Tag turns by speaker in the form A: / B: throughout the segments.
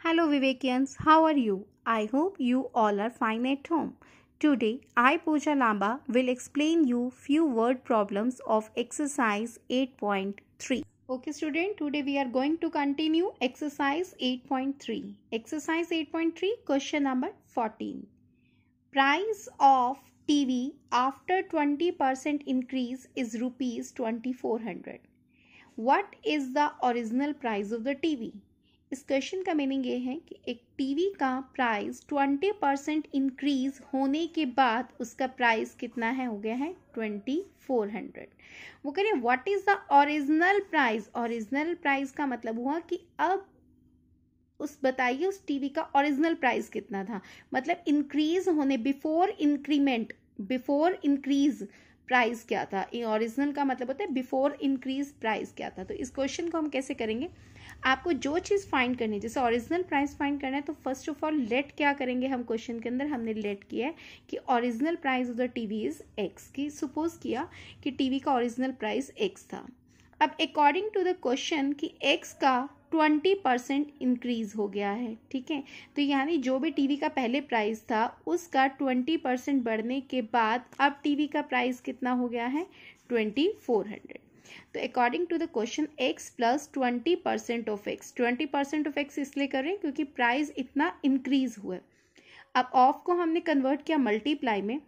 A: Hello Vivekians, how are you? I hope you all are fine at home. Today, I Pooja Lamba will explain you few word problems of exercise 8.3. Okay student, today we are going to continue exercise 8.3. Exercise 8.3 question number 14. Price of TV after 20% increase is rupees 2400. What is the original price of the TV? इस question का meaning ये है कि एक TV का price 20 percent increase होने के बाद उसका प्राइस कितना है हो गया है 2400 वो कह रहे हैं what is the original price original price का मतलब हुआ कि अब उस बताइए उस टीवी का ओरिजिनल प्राइस कितना था मतलब इंक्रीज होने before increment before increase price क्या था ओरिजिनल का मतलब होता है बिफोर इंक्रीज प्राइस क्या था तो इस क्वेश्चन को हम कैसे करेंगे आपको जो चीज़ फाइंड करनी है जैसे ओरिजिनल प्राइस फाइंड करना है तो फर्स्ट ऑफ ऑल लेट क्या करेंगे हम क्वेश्चन के अंदर हमने लेट किया है कि original price of the TV is X की सपोज किया कि टीवी का ओरिजिनल प्राइस एक्स था अब अकॉर्डिंग टू द क्वेश्चन कि एक्स का ट्वेंटी परसेंट इंक्रीज हो गया है ठीक है तो यानी जो भी टीवी का पहले प्राइस था उसका ट्वेंटी परसेंट बढ़ने के बाद अब टीवी का प्राइस कितना हो गया है ट्वेंटी फोर हंड्रेड तो according to the question X plus twenty percent of X twenty percent of X इसलिए कर रहे हैं क्योंकि प्राइस इतना इंक्रीज हुआ अब ऑफ को हमने कन्वर्ट किया मल्टीप्लाई में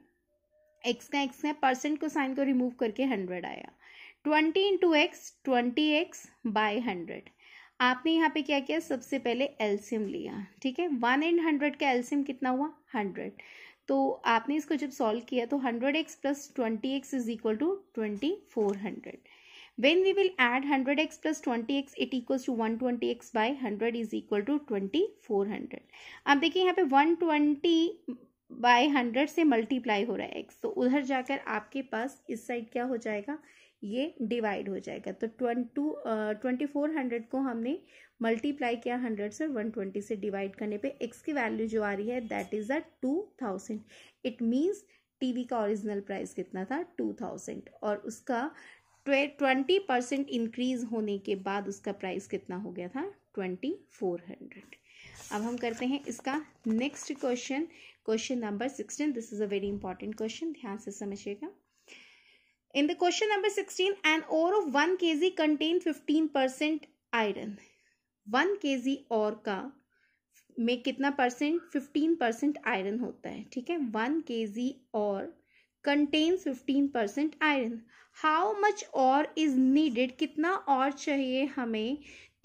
A: एक्स का एक्स का परसेंट को साइन को रिमूव करके हंड्रेड आया twenty into X twenty X by hundred आपने यहाँ पे क्या किया सबसे पहले एल्सियम लिया ठीक है वन एंड हंड्रेड का एल्सियम कितना हुआ हंड्रेड तो आपने इसको जब सॉल्व किया तो hundred X plus twenty X is equal to twenty four hundred When we will add 100x plus 20x, it equals to 120x by 100 is equal to 2400. ab देखिए यहाँ पे 120 by 100 से मल्टीप्लाई हो रहा है x तो उधर जाकर आपके पास इस साइड क्या हो जाएगा ये डिवाइड हो जाएगा तो टू ट्वेंटी फोर हंड्रेड को हमने मल्टीप्लाई किया हंड्रेड से वन ट्वेंटी से डिवाइड करने पे एक्स की वैल्यू जो आ रही है that is a two thousand it means TV का ओरिजिनल प्राइस कितना था टू थाउजेंड और उसका ट्वेंटी परसेंट इंक्रीज होने के बाद उसका प्राइस कितना हो गया था ट्वेंटी फोर हंड्रेड अब हम करते हैं इसका next question question number sixteen this is a very important question ध्यान से समझिएगा in the question number sixteen an ore of one K G contain fifteen percent iron one K G और का में कितना परसेंट फिफ्टीन परसेंट आयरन होता है ठीक है one K G ore contains fifteen percent iron how much ore is needed कितना ore चाहिए हमें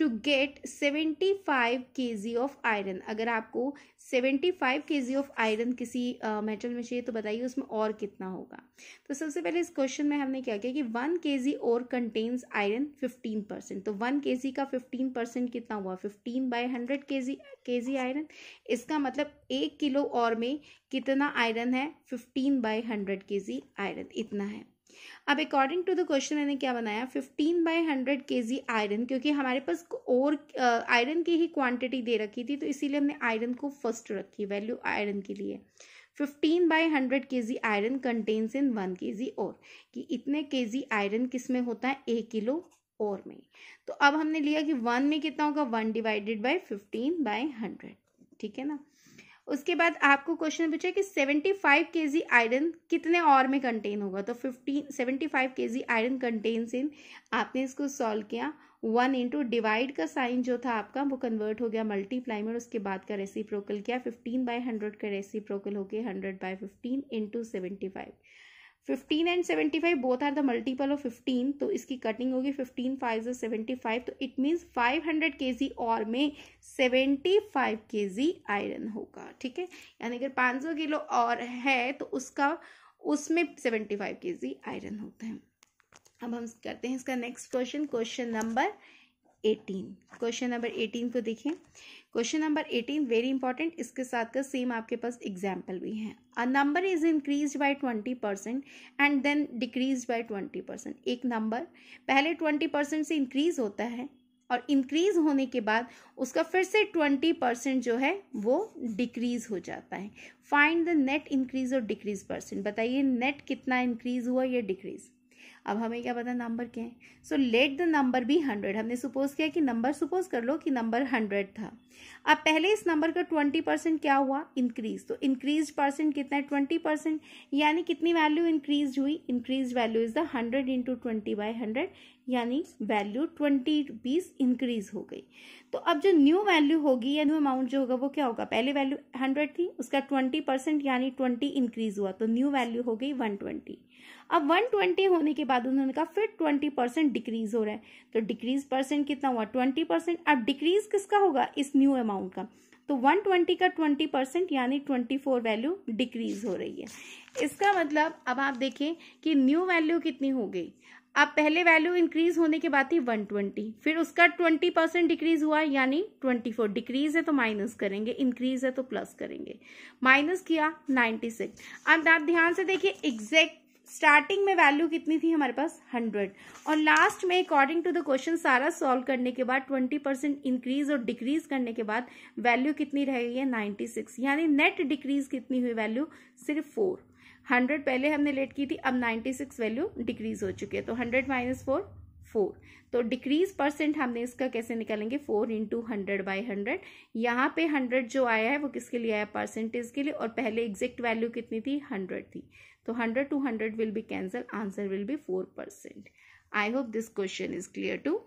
A: to get seventy five K G of iron अगर आपको seventy five K G of iron किसी मेटल uh, में चाहिए तो बताइए उसमें और कितना होगा तो सबसे पहले इस क्वेश्चन में हमने क्या किया कि one K G ore contains iron fifteen percent तो वन के जी का फिफ्टीन परसेंट कितना हुआ फिफ्टीन बाई हंड्रेड के जी के जी आयरन इसका मतलब एक किलो और में कितना आयरन है fifteen by hundred K G iron इतना है अब अकॉर्डिंग टू द क्वेश्चन मैंने क्या बनाया fifteen by hundred K G iron क्योंकि हमारे पास और आयरन की ही क्वांटिटी दे रखी थी तो इसीलिए हमने आयरन को फर्स्ट रखी वैल्यू आयरन के लिए fifteen by hundred K G iron contains in one K G और कि इतने के जी आयरन किस में होता है एक किलो और में तो अब हमने लिया कि वन में कितना होगा one divided by fifteen by hundred ठीक है ना उसके बाद आपको क्वेश्चन पूछा कि 75 फाइव के जी आयरन कितने और में कंटेन होगा तो 15 75 five K G iron contain in आपने इसको सॉल्व किया वन इंटू डिवाइड का साइन जो था आपका वो कन्वर्ट हो गया मल्टीप्लाई में और उसके बाद का रेसिप्रोकल किया 15 बाय 100 का रेसिप्रोकल हो गया 100 by 15 into seventy five fifteen and seventy five both are the multiple of fifteen तो इसकी कटिंग होगी फिफ्टीन फाइव से सेवेंटी फाइव तो it means five hundred K G और में seventy five K G iron होगा ठीक है यानी अगर पाँच सौ किलो और है तो उसका उसमें seventy five K G iron होता है अब हम करते हैं इसका next question question number eighteen question number eighteen को देखें question number eighteen very important इसके साथ का सेम आपके पास एग्जाम्पल भी है a number is increase by twenty percent and then decrease by twenty percent एक नंबर पहले ट्वेंटी परसेंट से इंक्रीज होता है और इंक्रीज होने के बाद उसका फिर से ट्वेंटी परसेंट जो है वो डिक्रीज हो जाता है फाइंड द नेट इंक्रीज और डिक्रीज परसेंट बताइए नेट कितना इंक्रीज हुआ या डिक्रीज अब हमें क्या पता नंबर क्या है so let the number be hundred हमने सुपोज किया कि नंबर सुपोज कर लो कि नंबर हंड्रेड था अब पहले इस नंबर का ट्वेंटी परसेंट क्या हुआ इंक्रीज तो इंक्रीज परसेंट कितना है ट्वेंटी परसेंट यानी कितनी वैल्यू इंक्रीज हुई increase value is the hundred into twenty by hundred यानी वैल्यू ट्वेंटी रुपीज इंक्रीज हो गई तो अब जो न्यू वैल्यू होगी या न्यू अमाउंट जो होगा वो क्या होगा पहले वैल्यू हंड्रेड थी उसका ट्वेंटी परसेंट यानी ट्वेंटी इंक्रीज हुआ तो न्यू वैल्यू हो गई वन ट्वेंटी अब 120 होने के बाद उन्होंने कहा फिर 20 परसेंट डिक्रीज हो रहा है तो डिक्रीज परसेंट कितना हुआ 20 परसेंट अब डिक्रीज किसका होगा इस न्यू अमाउंट का तो 120 का 20 परसेंट यानी 24 वैल्यू डिक्रीज हो रही है इसका मतलब अब आप देखें कि न्यू वैल्यू कितनी हो गई अब पहले वैल्यू इंक्रीज होने के बाद थी 120 फिर उसका 20 परसेंट डिक्रीज हुआ यानी 24 डिक्रीज है तो माइनस करेंगे इंक्रीज है तो प्लस करेंगे माइनस किया 96 अब आप ध्यान से देखिए एग्जैक्ट स्टार्टिंग में वैल्यू कितनी थी हमारे पास हंड्रेड और लास्ट में अकॉर्डिंग टू द क्वेश्चन सारा सॉल्व करने के बाद ट्वेंटी परसेंट इंक्रीज और डिक्रीज करने के बाद वैल्यू कितनी रह गई है नाइन्टी सिक्स यानी नेट डिक्रीज कितनी हुई वैल्यू सिर्फ फोर हंड्रेड पहले हमने लेट की थी अब नाइन्टी सिक्स वैल्यू डिक्रीज हो चुकी है तो हंड्रेड माइनस फोर फोर तो डिक्रीज परसेंट हमने इसका कैसे निकालेंगे four into hundred by hundred यहाँ पे हंड्रेड जो आया है वो किसके लिए आया परसेंटेज के लिए और पहले एग्जैक्ट वैल्यू कितनी थी हंड्रेड थी तो hundred to hundred will be cancel answer will be four percent I hope this question is clear to